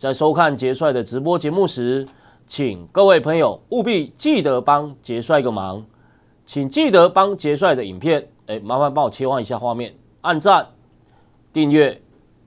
在收看杰帅的直播节目时，请各位朋友务必记得帮杰帅个忙，请记得帮杰帅的影片。哎，麻烦帮我切换一下画面，按赞、订阅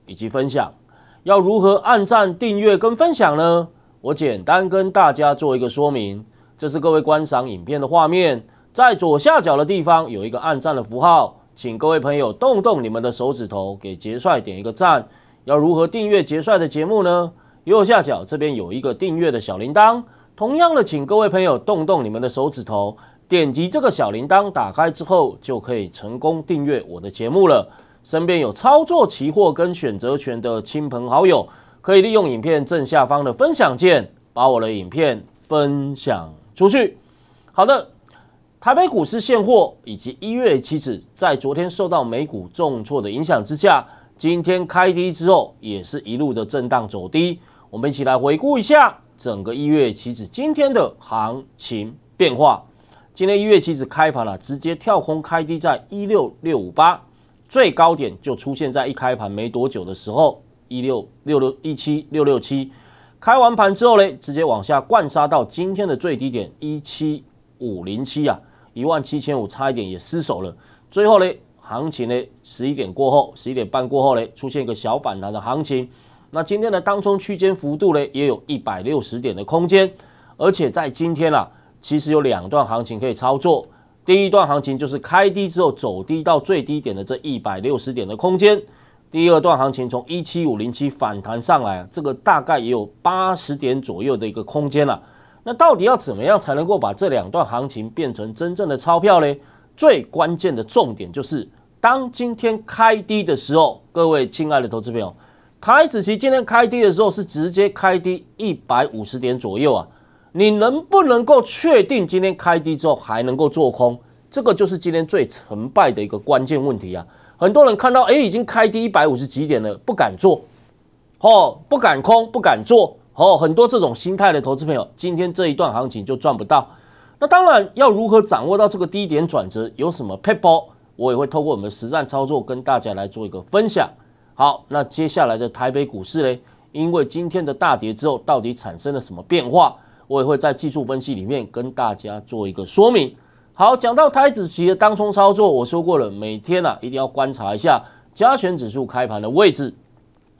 以及分享。要如何按赞、订阅跟分享呢？我简单跟大家做一个说明。这是各位观赏影片的画面，在左下角的地方有一个按赞的符号，请各位朋友动动你们的手指头，给杰帅点一个赞。要如何订阅杰帅的节目呢？右下角这边有一个订阅的小铃铛，同样的，请各位朋友动动你们的手指头，点击这个小铃铛，打开之后就可以成功订阅我的节目了。身边有操作期货跟选择权的亲朋好友，可以利用影片正下方的分享键，把我的影片分享出去。好的，台北股市现货以及一月期指，在昨天受到美股重挫的影响之下，今天开低之后，也是一路的震荡走低。我们一起来回顾一下整个一月期指今天的行情变化。今天一月期指开盘了，直接跳空开低在一六六五八，最高点就出现在一开盘没多久的时候，一六六六一七六六七。开完盘之后嘞，直接往下灌杀到今天的最低点一七五零七啊，一万七千五差一点也失手了。最后嘞，行情嘞十一点过后，十一点半过后嘞，出现一个小反弹的行情。那今天的当中区间幅度呢，也有一百六十点的空间，而且在今天啊，其实有两段行情可以操作。第一段行情就是开低之后走低到最低点的这一百六十点的空间，第二段行情从一七五零七反弹上来，这个大概也有八十点左右的一个空间了。那到底要怎么样才能够把这两段行情变成真正的钞票呢？最关键的重点就是，当今天开低的时候，各位亲爱的投资朋友。台子期今天开低的时候是直接开低一百五十点左右啊，你能不能够确定今天开低之后还能够做空？这个就是今天最成败的一个关键问题啊。很多人看到哎已经开低一百五十几点了，不敢做哦，不敢空，不敢做哦。很多这种心态的投资朋友，今天这一段行情就赚不到。那当然要如何掌握到这个低点转折，有什么配合，我也会透过我们实战操作跟大家来做一个分享。好，那接下来的台北股市呢？因为今天的大跌之后，到底产生了什么变化？我也会在技术分析里面跟大家做一个说明。好，讲到台子期的当冲操作，我说过了，每天啊一定要观察一下加权指数开盘的位置。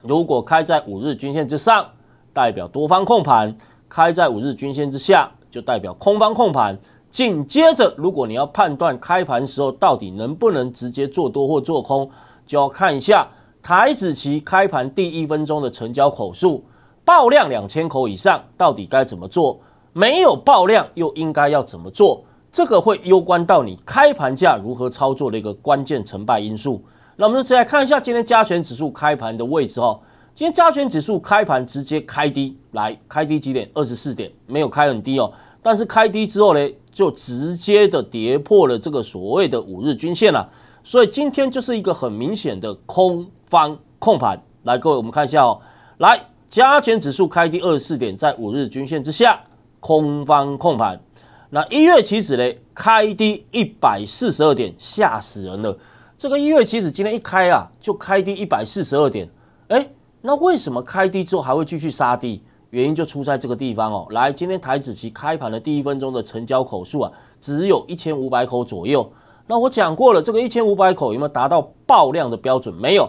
如果开在五日均线之上，代表多方控盘；开在五日均线之下，就代表空方控盘。紧接着，如果你要判断开盘时候到底能不能直接做多或做空，就要看一下。台子期开盘第一分钟的成交口数爆量两千口以上，到底该怎么做？没有爆量又应该要怎么做？这个会攸关到你开盘价如何操作的一个关键成败因素。那我们再来看一下今天加权指数开盘的位置哈，今天加权指数开盘直接开低，来开低几点？二十四点，没有开很低哦，但是开低之后呢，就直接的跌破了这个所谓的五日均线了，所以今天就是一个很明显的空。方控盘来，各位我们看一下哦，来，加权指数开低二十四点，在五日均线之下，空方控盘。那一月期指呢，开低一百四十二点，吓死人了。这个一月期指今天一开啊，就开低一百四十二点。哎，那为什么开低之后还会继续杀低？原因就出在这个地方哦。来，今天台子期开盘的第一分钟的成交口数啊，只有一千五百口左右。那我讲过了，这个一千五百口有没有达到爆量的标准？没有。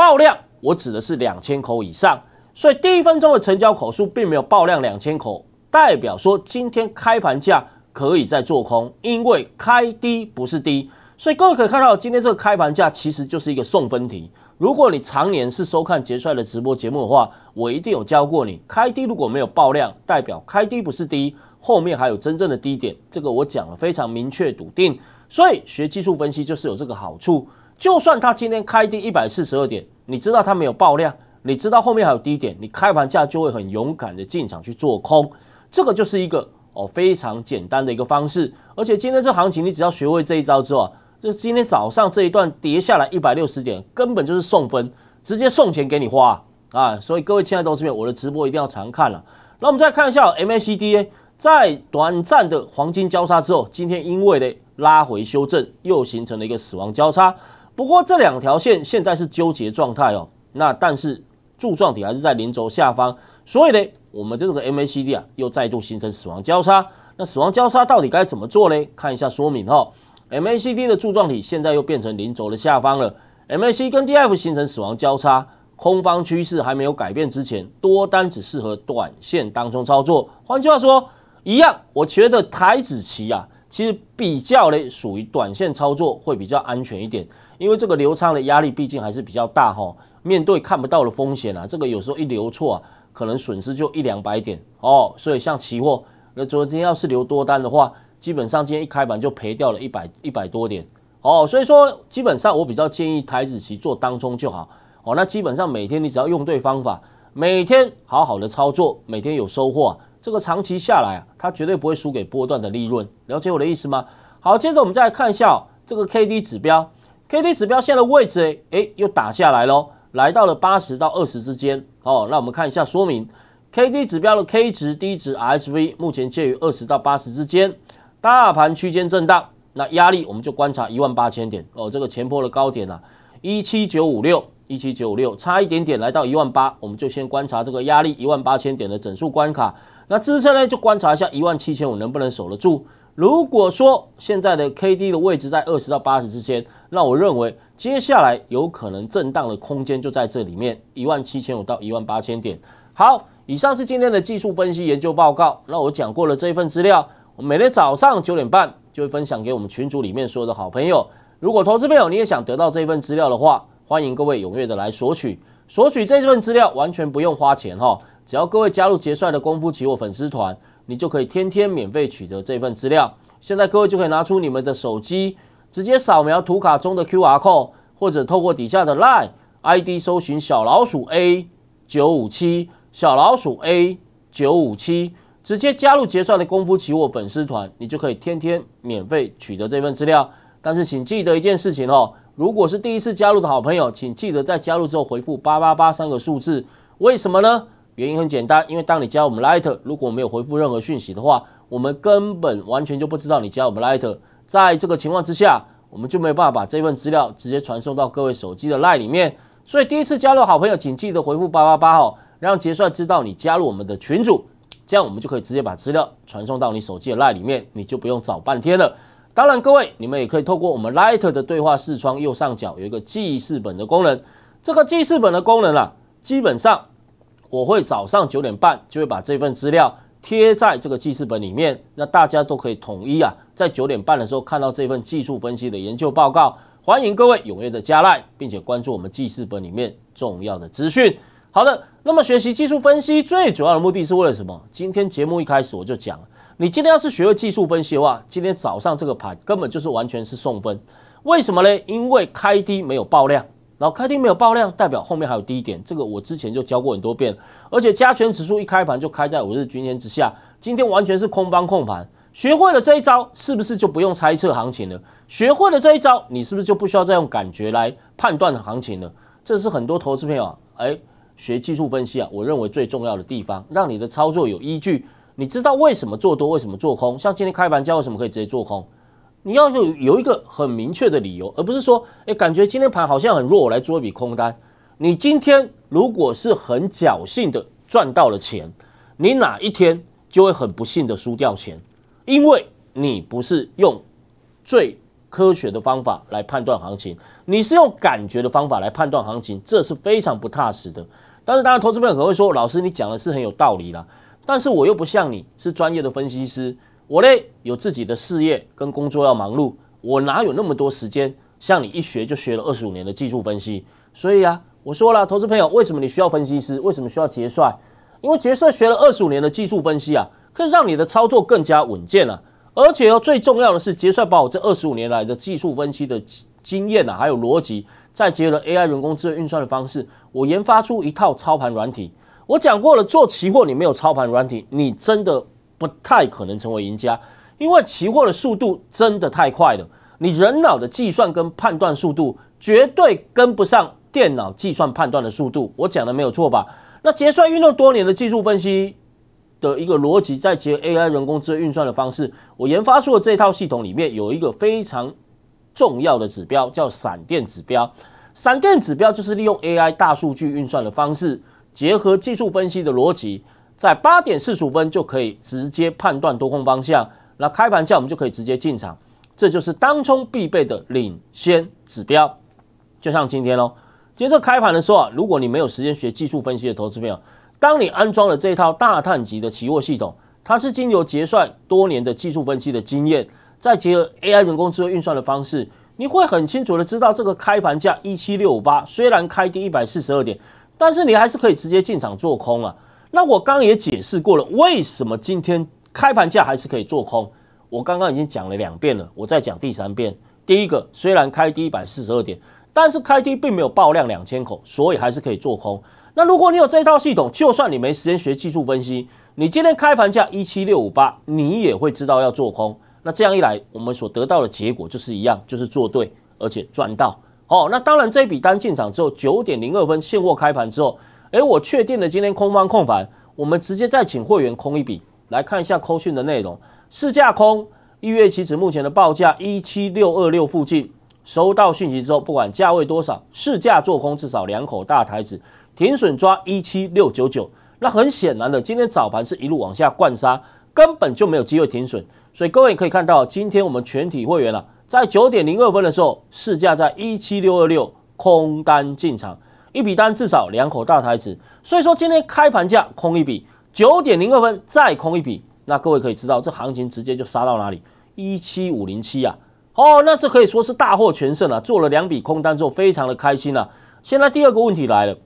爆量，我指的是两千口以上，所以第一分钟的成交口数并没有爆量两千口，代表说今天开盘价可以再做空，因为开低不是低，所以各位可以看到今天这个开盘价其实就是一个送分题。如果你常年是收看杰帅的直播节目的话，我一定有教过你，开低如果没有爆量，代表开低不是低，后面还有真正的低点，这个我讲了非常明确笃定，所以学技术分析就是有这个好处。就算它今天开低一百四十二点，你知道它没有爆量，你知道后面还有低点，你开盘价就会很勇敢的进场去做空，这个就是一个哦非常简单的一个方式。而且今天这行情，你只要学会这一招之后，就今天早上这一段跌下来一百六十点，根本就是送分，直接送钱给你花啊！所以各位亲爱的投资者，我的直播一定要常看了。那我们再看一下 MACD，在短暂的黄金交叉之后，今天因为呢拉回修正，又形成了一个死亡交叉。不过这两条线现在是纠结状态哦，那但是柱状体还是在零轴下方，所以呢，我们这个 MACD 啊又再度形成死亡交叉。那死亡交叉到底该怎么做呢？看一下说明哈。MACD 的柱状体现在又变成零轴的下方了，MAC 跟 DF 形成死亡交叉，空方趋势还没有改变之前，多单只适合短线当中操作。换句话说，一样，我觉得台子棋啊，其实比较呢属于短线操作会比较安全一点。因为这个流仓的压力毕竟还是比较大哈，面对看不到的风险啊，这个有时候一流错啊，可能损失就一两百点哦。所以像期货，那昨天要是留多单的话，基本上今天一开盘就赔掉了一百一百多点哦。所以说，基本上我比较建议台子期做当中就好哦。那基本上每天你只要用对方法，每天好好的操作，每天有收获，这个长期下来啊，它绝对不会输给波段的利润。了解我的意思吗？好，接着我们再看一下这个 K D 指标。K D 指标线的位置哎，又打下来喽，来到了八十到二十之间。哦，那我们看一下说明，K D 指标的 K 值、低值、R S V 目前介于二十到八十之间，大盘区间震荡。那压力我们就观察一万八千点哦，这个前坡的高点呢，一七九五六、一七九五六，差一点点来到一万八，我们就先观察这个压力一万八千点的整数关卡。那支撑呢，就观察一下一万七千五能不能守得住。如果说现在的 K D 的位置在二十到八十之间。那我认为接下来有可能震荡的空间就在这里面，一万七千五到一万八千点。好，以上是今天的技术分析研究报告。那我讲过了这一份资料，我每天早上九点半就会分享给我们群组里面所有的好朋友。如果投资朋友你也想得到这份资料的话，欢迎各位踊跃的来索取。索取这份资料完全不用花钱哈，只要各位加入杰帅的功夫期货粉丝团，你就可以天天免费取得这份资料。现在各位就可以拿出你们的手机。直接扫描图卡中的 Q R code，或者透过底下的 l i n e ID 搜寻小老鼠 A 九五七，小老鼠 A 九五七，直接加入结算的功夫期货粉丝团，你就可以天天免费取得这份资料。但是请记得一件事情哦，如果是第一次加入的好朋友，请记得在加入之后回复八八八三个数字。为什么呢？原因很简单，因为当你加我们 Lite 如果没有回复任何讯息的话，我们根本完全就不知道你加我们 Lite。在这个情况之下，我们就没有办法把这份资料直接传送到各位手机的 l i n e 里面。所以第一次加入好朋友，请记得回复八八八哦，让杰帅知道你加入我们的群组，这样我们就可以直接把资料传送到你手机的 l i n e 里面，你就不用找半天了。当然，各位你们也可以透过我们 Light 的对话视窗右上角有一个记事本的功能，这个记事本的功能啊，基本上我会早上九点半就会把这份资料贴在这个记事本里面，那大家都可以统一啊。在九点半的时候看到这份技术分析的研究报告，欢迎各位踊跃的加来，并且关注我们记事本里面重要的资讯。好的，那么学习技术分析最主要的目的是为了什么？今天节目一开始我就讲，你今天要是学会技术分析的话，今天早上这个盘根本就是完全是送分。为什么呢？因为开低没有爆量，然后开低没有爆量，代表后面还有低点。这个我之前就教过很多遍，而且加权指数一开盘就开在五日均线之下，今天完全是空方控盘。学会了这一招，是不是就不用猜测行情了？学会了这一招，你是不是就不需要再用感觉来判断行情了？这是很多投资朋友哎，学技术分析啊，我认为最重要的地方，让你的操作有依据。你知道为什么做多，为什么做空？像今天开盘价为什么可以直接做空？你要有有一个很明确的理由，而不是说哎，感觉今天盘好像很弱，我来做一笔空单。你今天如果是很侥幸的赚到了钱，你哪一天就会很不幸的输掉钱。因为你不是用最科学的方法来判断行情，你是用感觉的方法来判断行情，这是非常不踏实的。但是，当然，投资朋友可能会说：“老师，你讲的是很有道理啦，但是我又不像你是专业的分析师，我嘞有自己的事业跟工作要忙碌，我哪有那么多时间像你一学就学了二十五年的技术分析？所以啊，我说了，投资朋友，为什么你需要分析师？为什么需要结算？因为结算学了二十五年的技术分析啊。”这让你的操作更加稳健了，而且哦，最重要的是，杰帅把我这二十五年来的技术分析的经验啊，还有逻辑，再结合了 AI 人工智能运算的方式，我研发出一套操盘软体。我讲过了，做期货你没有操盘软体，你真的不太可能成为赢家，因为期货的速度真的太快了，你人脑的计算跟判断速度绝对跟不上电脑计算判断的速度。我讲的没有错吧？那结算运用多年的技术分析。的一个逻辑，再结合 AI 人工智能运算的方式，我研发出的这套系统里面有一个非常重要的指标，叫闪电指标。闪电指标就是利用 AI 大数据运算的方式，结合技术分析的逻辑，在八点四十五分就可以直接判断多空方向。那开盘价我们就可以直接进场，这就是当冲必备的领先指标。就像今天哦，今天这开盘的时候啊，如果你没有时间学技术分析的投资朋友。当你安装了这套大碳级的起货系统，它是经由结算多年的技术分析的经验，再结合 A I 人工智能运算的方式，你会很清楚的知道这个开盘价一七六五八，虽然开低一百四十二点，但是你还是可以直接进场做空啊。那我刚也解释过了，为什么今天开盘价还是可以做空？我刚刚已经讲了两遍了，我再讲第三遍。第一个，虽然开低一百四十二点，但是开低并没有爆量两千口，所以还是可以做空。那如果你有这套系统，就算你没时间学技术分析，你今天开盘价一七六五八，你也会知道要做空。那这样一来，我们所得到的结果就是一样，就是做对，而且赚到。好，那当然这笔单进场之后，九点零二分现货开盘之后，哎，我确定了今天空方控盘，我们直接再请会员空一笔，来看一下扣讯的内容，市价空一月期指目前的报价一七六二六附近，收到讯息之后，不管价位多少，市价做空至少两口大台子。停损抓一七六九九，那很显然的，今天早盘是一路往下灌杀，根本就没有机会停损，所以各位可以看到，今天我们全体会员啊，在九点零二分的时候，市价在一七六二六空单进场，一笔单至少两口大台子，所以说今天开盘价空一笔，九点零二分再空一笔，那各位可以知道，这行情直接就杀到哪里一七五零七啊，哦，那这可以说是大获全胜啊，做了两笔空单之后，非常的开心啊。现在第二个问题来了。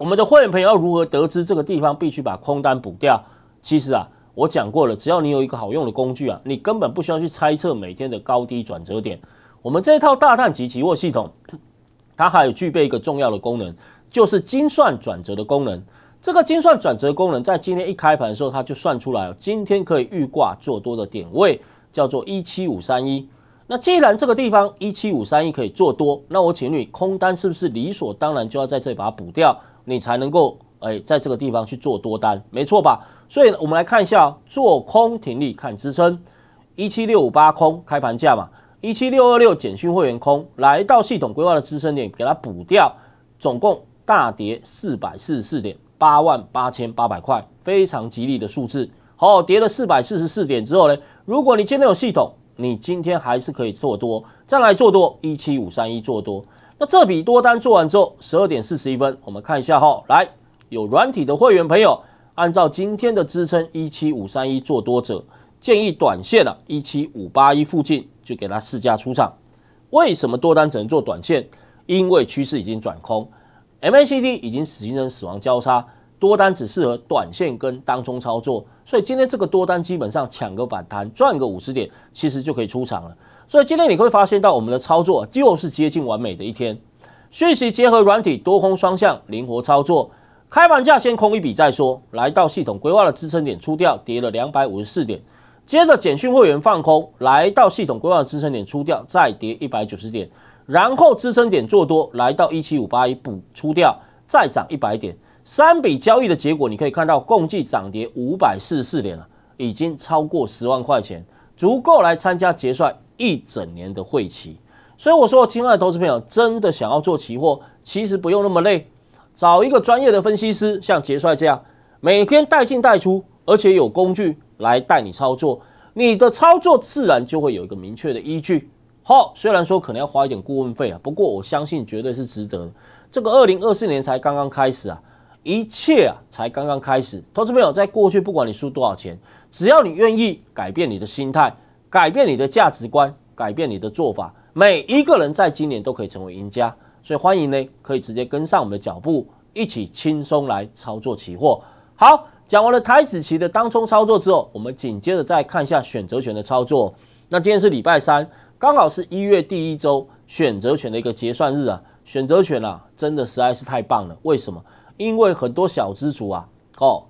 我们的会员朋友要如何得知这个地方必须把空单补掉？其实啊，我讲过了，只要你有一个好用的工具啊，你根本不需要去猜测每天的高低转折点。我们这套大单级期货系统，它还有具备一个重要的功能，就是精算转折的功能。这个精算转折功能在今天一开盘的时候，它就算出来了。今天可以预挂做多的点位叫做一七五三一。那既然这个地方一七五三一可以做多，那我请你空单是不是理所当然就要在这把它补掉？你才能够哎，在这个地方去做多单，没错吧？所以，我们来看一下做空停利看支撑，一七六五八空开盘价嘛，一七六二六减讯会员空来到系统规划的支撑点，给它补掉，总共大跌四百四十四点，八万八千八百块，非常吉利的数字。好，跌了四百四十四点之后呢，如果你今天有系统，你今天还是可以做多，再来做多一七五三一做多。那这笔多单做完之后，十二点四十一分，我们看一下哈，来有软体的会员朋友，按照今天的支撑一七五三一做多者，建议短线啊一七五八一附近就给他试驾出场。为什么多单只能做短线？因为趋势已经转空，MACD 已经形成死亡交叉，多单只适合短线跟当中操作，所以今天这个多单基本上抢个反弹赚个五十点，其实就可以出场了。所以今天你会发现到我们的操作又是接近完美的一天，讯息结合软体多空双向灵活操作，开盘价先空一笔再说，来到系统规划的支撑点出掉，跌了两百五十四点，接着简讯会员放空，来到系统规划的支撑点出掉，再跌一百九十点，然后支撑点做多，来到一七五八一补出掉，再涨一百点，三笔交易的结果你可以看到，共计涨跌五百四十四点了，已经超过十万块钱，足够来参加结算一整年的会期，所以我说，亲爱的投资朋友，真的想要做期货，其实不用那么累，找一个专业的分析师，像杰帅这样，每天带进带出，而且有工具来带你操作，你的操作自然就会有一个明确的依据。好，虽然说可能要花一点顾问费啊，不过我相信绝对是值得。这个二零二四年才刚刚开始啊，一切啊才刚刚开始。投资朋友，在过去不管你输多少钱，只要你愿意改变你的心态。改变你的价值观，改变你的做法，每一个人在今年都可以成为赢家，所以欢迎呢，可以直接跟上我们的脚步，一起轻松来操作期货。好，讲完了台子期的当冲操作之后，我们紧接着再看一下选择权的操作。那今天是礼拜三，刚好是一月第一周选择权的一个结算日啊。选择权啊，真的实在是太棒了。为什么？因为很多小资族啊，哦，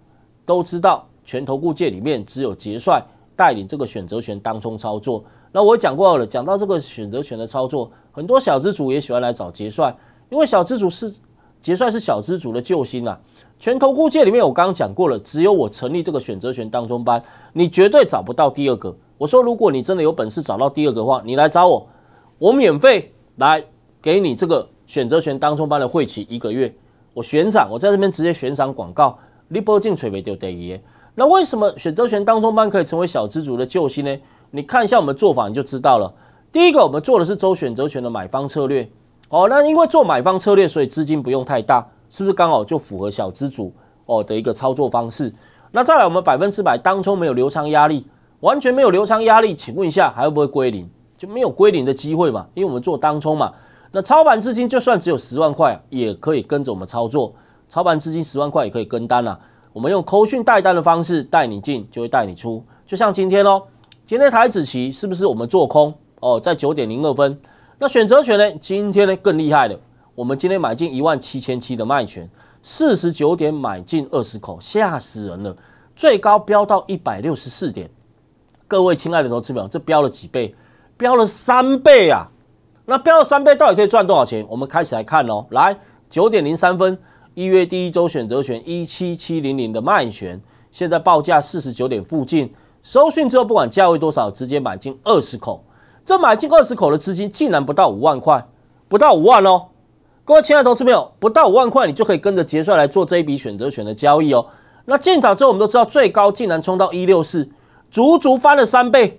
都知道全投顾界里面只有结算带领这个选择权当中操作，那我讲过了，讲到这个选择权的操作，很多小资主也喜欢来找杰帅，因为小资主是杰帅是小资主的救星啊。全投顾界里面，我刚刚讲过了，只有我成立这个选择权当中班，你绝对找不到第二个。我说，如果你真的有本事找到第二个话，你来找我，我免费来给你这个选择权当中班的会期一个月，我悬赏，我在这边直接悬赏广告，你不进水没丢第一。那为什么选择权当中班可以成为小资族的救星呢？你看一下我们做法你就知道了。第一个，我们做的是周选择权的买方策略。哦，那因为做买方策略，所以资金不用太大，是不是刚好就符合小资族哦的一个操作方式？那再来，我们百分之百当中没有流仓压力，完全没有流仓压力。请问一下，还会不会归零？就没有归零的机会嘛？因为我们做当冲嘛，那操盘资金就算只有十万块，也可以跟着我们操作。操盘资金十万块也可以跟单啊。我们用口讯带单的方式带你进，就会带你出。就像今天哦，今天台子棋是不是我们做空哦，在九点零二分。那选择权呢？今天呢更厉害了，我们今天买进一万七千七的卖权，四十九点买进二十口，吓死人了。最高飙到一百六十四点。各位亲爱的投资友，这飙了几倍？飙了三倍啊！那飙了三倍，到底可以赚多少钱？我们开始来看哦，来九点零三分。一月第一周选择权一七七零零的慢旋，现在报价四十九点附近。收讯之后，不管价位多少，直接买进二十口。这买进二十口的资金竟然不到五万块，不到五万哦！各位亲爱的同事朋友，不到五万块你就可以跟着结算来做这一笔选择权的交易哦。那进场之后，我们都知道最高竟然冲到一六四，足足翻了三倍。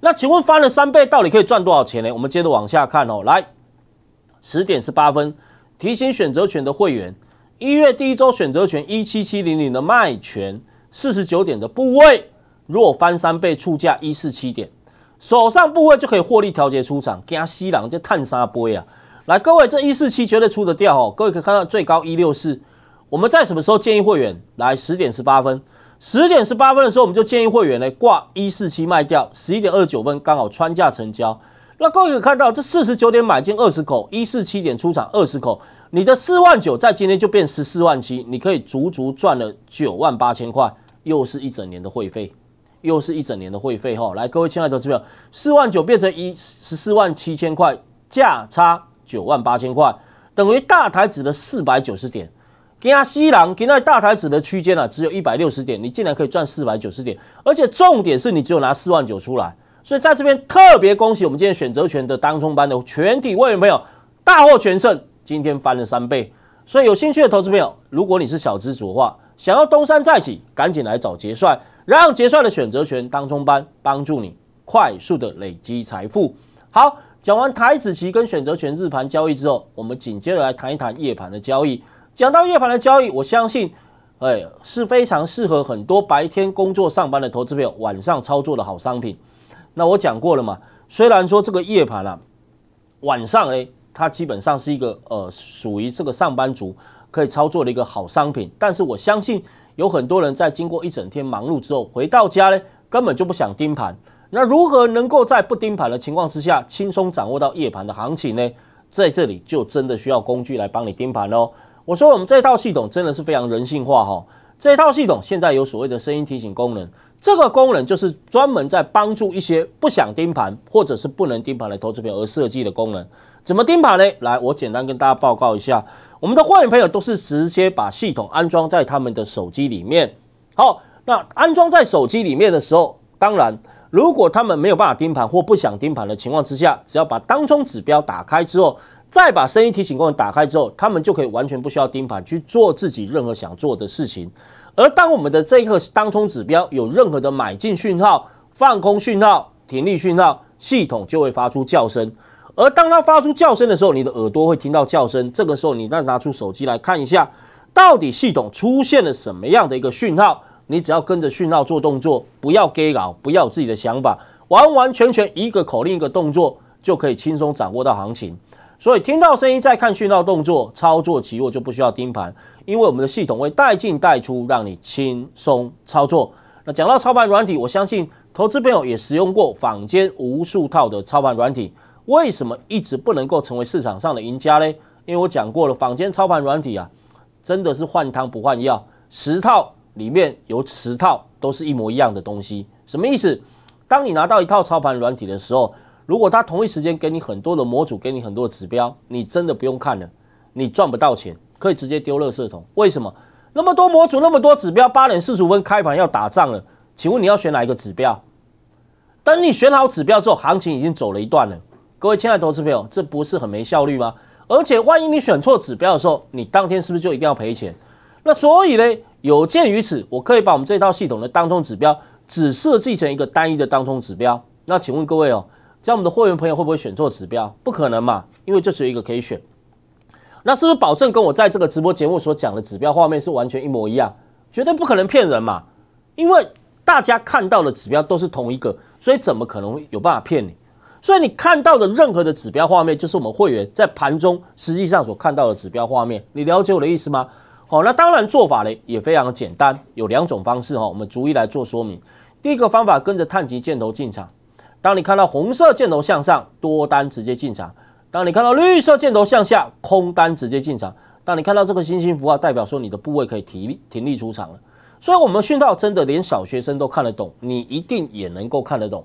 那请问翻了三倍到底可以赚多少钱呢？我们接着往下看哦。来，十点十八分。提醒选择权的会员，一月第一周选择权一七七零零的卖权四十九点的部位，若翻三倍出价一四七点，手上部位就可以获利调节出场。惊西郎这探沙杯呀。来各位这一四七绝对出得掉哦。各位可以看到最高一六四，我们在什么时候建议会员来？十点十八分，十点十八分的时候我们就建议会员呢挂一四七卖掉。十一点二九分刚好穿价成交。那各位看到这四十九点买进二十口，一四七点出场二十口，你的四万九在今天就变十四万七，你可以足足赚了九万八千块，又是一整年的会费，又是一整年的会费哈。来，各位亲爱的朋友，四万九变成一十四万七千块，价差九万八千块，等于大台子的四百九十点。跟它西蓝，跟那大台子的区间啊，只有一百六十点，你竟然可以赚四百九十点，而且重点是你只有拿四万九出来。所以在这边特别恭喜我们今天选择权的当中班的全体会员朋友大获全胜，今天翻了三倍。所以有兴趣的投资朋友，如果你是小资主的话，想要东山再起，赶紧来找杰帅，让结算的选择权当中班帮助你快速的累积财富。好，讲完台子期跟选择权日盘交易之后，我们紧接着来谈一谈夜盘的交易。讲到夜盘的交易，我相信，哎，是非常适合很多白天工作上班的投资朋友晚上操作的好商品。那我讲过了嘛，虽然说这个夜盘啊，晚上呢，它基本上是一个呃属于这个上班族可以操作的一个好商品，但是我相信有很多人在经过一整天忙碌之后回到家呢，根本就不想盯盘。那如何能够在不盯盘的情况之下轻松掌握到夜盘的行情呢？在这里就真的需要工具来帮你盯盘喽。我说我们这套系统真的是非常人性化哈。这套系统现在有所谓的声音提醒功能，这个功能就是专门在帮助一些不想盯盘或者是不能盯盘的投资标而设计的功能。怎么盯盘呢？来，我简单跟大家报告一下，我们的会员朋友都是直接把系统安装在他们的手机里面。好，那安装在手机里面的时候，当然，如果他们没有办法盯盘或不想盯盘的情况之下，只要把当冲指标打开之后。再把声音提醒功能打开之后，他们就可以完全不需要盯盘去做自己任何想做的事情。而当我们的这一个当冲指标有任何的买进讯号、放空讯号、停利讯号，系统就会发出叫声。而当它发出叫声的时候，你的耳朵会听到叫声。这个时候，你再拿出手机来看一下，到底系统出现了什么样的一个讯号。你只要跟着讯号做动作，不要给扰，不要有自己的想法，完完全全一个口令一个动作就可以轻松掌握到行情。所以听到声音再看讯号动作操作极弱就不需要盯盘，因为我们的系统会带进带出，让你轻松操作。那讲到操盘软体，我相信投资朋友也使用过坊间无数套的操盘软体，为什么一直不能够成为市场上的赢家呢？因为我讲过了，坊间操盘软体啊，真的是换汤不换药，十套里面有十套都是一模一样的东西。什么意思？当你拿到一套操盘软体的时候。如果他同一时间给你很多的模组，给你很多的指标，你真的不用看了，你赚不到钱，可以直接丢垃圾桶。为什么那么多模组那么多指标？八点四十五分开盘要打仗了，请问你要选哪一个指标？等你选好指标之后，行情已经走了一段了。各位亲爱的投资朋友，这不是很没效率吗？而且万一你选错指标的时候，你当天是不是就一定要赔钱？那所以呢，有鉴于此，我可以把我们这套系统的当中指标只设计成一个单一的当中指标。那请问各位哦。这样我们的会员朋友会不会选错指标？不可能嘛，因为只有一个可以选。那是不是保证跟我在这个直播节目所讲的指标画面是完全一模一样？绝对不可能骗人嘛，因为大家看到的指标都是同一个，所以怎么可能有办法骗你？所以你看到的任何的指标画面，就是我们会员在盘中实际上所看到的指标画面。你了解我的意思吗？好，那当然做法呢也非常简单，有两种方式哈，我们逐一来做说明。第一个方法，跟着探级箭头进场。当你看到红色箭头向上，多单直接进场；当你看到绿色箭头向下，空单直接进场；当你看到这个星星符号，代表说你的部位可以停停利出场了。所以，我们讯号真的连小学生都看得懂，你一定也能够看得懂。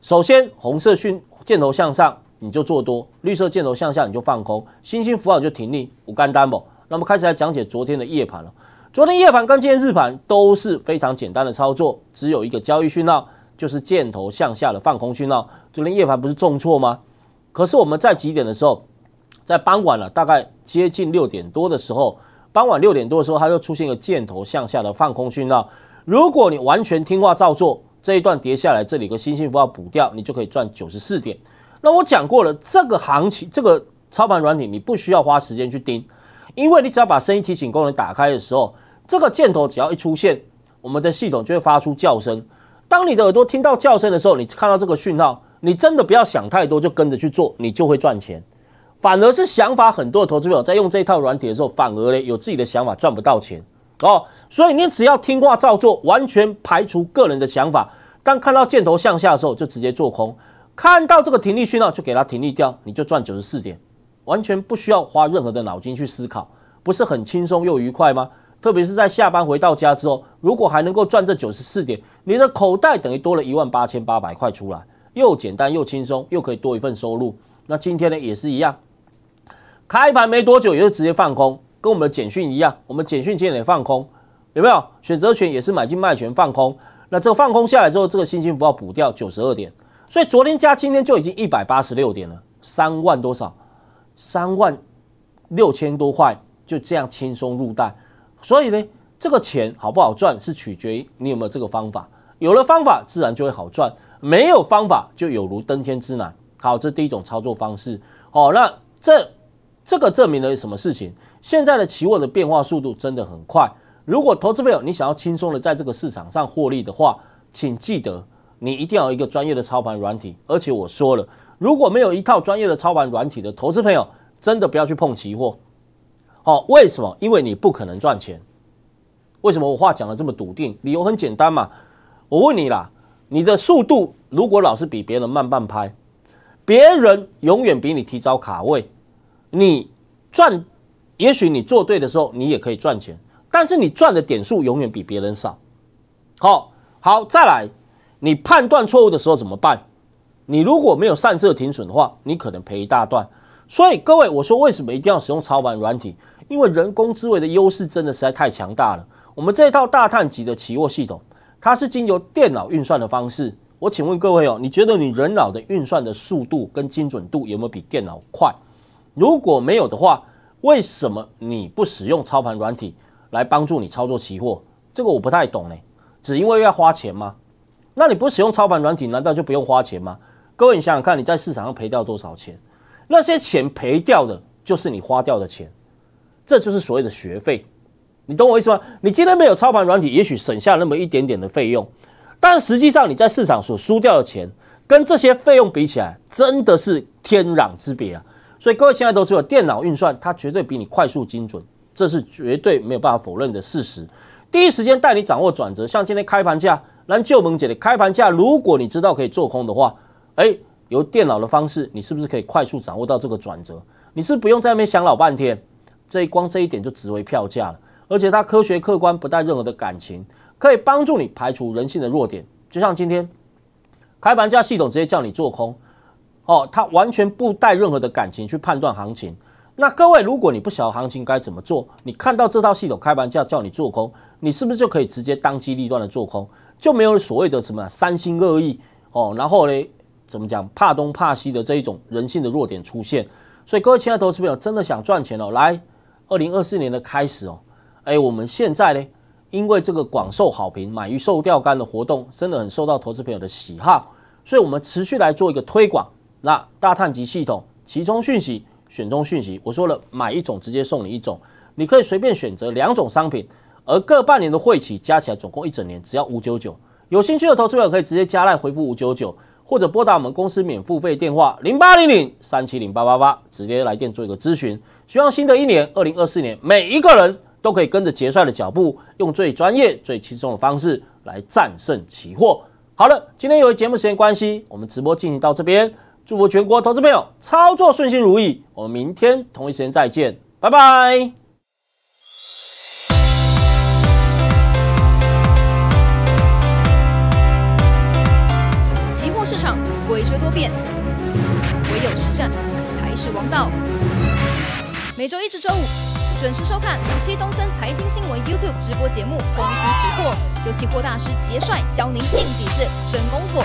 首先，红色讯箭头向上，你就做多；绿色箭头向下，你就放空；星星符号就停利，无干单不。那么，开始来讲解昨天的夜盘了。昨天夜盘跟今天日盘都是非常简单的操作，只有一个交易讯号。就是箭头向下的放空讯号。昨天夜盘不是重挫吗？可是我们在几点的时候，在傍晚了，大概接近六点多的时候，傍晚六点多的时候，它就出现一个箭头向下的放空讯号。如果你完全听话照做，这一段跌下来，这里个星星符号补掉，你就可以赚九十四点。那我讲过了，这个行情，这个操盘软体，你不需要花时间去盯，因为你只要把声音提醒功能打开的时候，这个箭头只要一出现，我们的系统就会发出叫声。当你的耳朵听到叫声的时候，你看到这个讯号，你真的不要想太多，就跟着去做，你就会赚钱。反而是想法很多的投资朋友在用这套软体的时候，反而呢有自己的想法，赚不到钱哦。所以你只要听话照做，完全排除个人的想法。当看到箭头向下的时候，就直接做空；看到这个停力讯号，就给它停力掉，你就赚九十四点，完全不需要花任何的脑筋去思考，不是很轻松又愉快吗？特别是在下班回到家之后，如果还能够赚这九十四点，你的口袋等于多了一万八千八百块出来，又简单又轻松，又可以多一份收入。那今天呢也是一样，开盘没多久也就直接放空，跟我们的简讯一样，我们简讯今天也放空，有没有选择权也是买进卖权放空。那这个放空下来之后，这个星星不要补掉九十二点，所以昨天加今天就已经一百八十六点了，三万多少？三万六千多块，就这样轻松入袋。所以呢，这个钱好不好赚是取决于你有没有这个方法。有了方法，自然就会好赚；没有方法，就有如登天之难。好，这第一种操作方式。好，那这这个证明了什么事情？现在的期货的变化速度真的很快。如果投资朋友你想要轻松的在这个市场上获利的话，请记得你一定要有一个专业的操盘软体。而且我说了，如果没有一套专业的操盘软体的投资朋友，真的不要去碰期货。好，为什么？因为你不可能赚钱。为什么我话讲的这么笃定？理由很简单嘛。我问你啦，你的速度如果老是比别人慢半拍，别人永远比你提早卡位。你赚，也许你做对的时候你也可以赚钱，但是你赚的点数永远比别人少。好好再来，你判断错误的时候怎么办？你如果没有善设停损的话，你可能赔一大段。所以各位，我说为什么一定要使用超盘软体？因为人工智慧的优势真的实在太强大了。我们这套大碳级的期货系统，它是经由电脑运算的方式。我请问各位哦，你觉得你人脑的运算的速度跟精准度有没有比电脑快？如果没有的话，为什么你不使用操盘软体来帮助你操作期货？这个我不太懂呢，只因为要花钱吗？那你不使用操盘软体，难道就不用花钱吗？各位，你想想看，你在市场上赔掉多少钱？那些钱赔掉的就是你花掉的钱。这就是所谓的学费，你懂我意思吗？你今天没有操盘软体，也许省下那么一点点的费用，但实际上你在市场所输掉的钱，跟这些费用比起来，真的是天壤之别啊！所以各位亲爱的都知道，电脑运算它绝对比你快速精准，这是绝对没有办法否认的事实。第一时间带你掌握转折，像今天开盘价，蓝旧萌姐的开盘价，如果你知道可以做空的话，哎，由电脑的方式，你是不是可以快速掌握到这个转折？你是不用在那边想老半天。这一光这一点就只为票价了，而且它科学客观，不带任何的感情，可以帮助你排除人性的弱点。就像今天开盘价系统直接叫你做空，哦，它完全不带任何的感情去判断行情。那各位，如果你不晓得行情该怎么做，你看到这套系统开盘价叫你做空，你是不是就可以直接当机立断的做空，就没有所谓的什么三心二意哦？然后呢，怎么讲怕东怕西的这一种人性的弱点出现？所以各位亲爱的投资朋友，真的想赚钱哦，来。二零二四年的开始哦，哎，我们现在呢，因为这个广受好评“买鱼售钓竿”的活动真的很受到投资朋友的喜好，所以我们持续来做一个推广。那大探级系统，其中讯息，选中讯息，我说了，买一种直接送你一种，你可以随便选择两种商品，而各半年的会期加起来总共一整年只要五九九。有兴趣的投资朋友可以直接加赖回复五九九，或者拨打我们公司免付费电话零八零零三七零八八八，直接来电做一个咨询。希望新的一年二零二四年，每一个人都可以跟着杰帅的脚步，用最专业、最轻松的方式来战胜期货。好了，今天由于节目时间关系，我们直播进行到这边。祝福全国投资朋友操作顺心如意。我们明天同一时间再见，拜拜。期货市场诡谲多变，唯有实战才是王道。每周一至周五，准时收看五七东森财经新闻 YouTube 直播节目《公司期货》，有期货大师杰帅教您硬底子真功夫。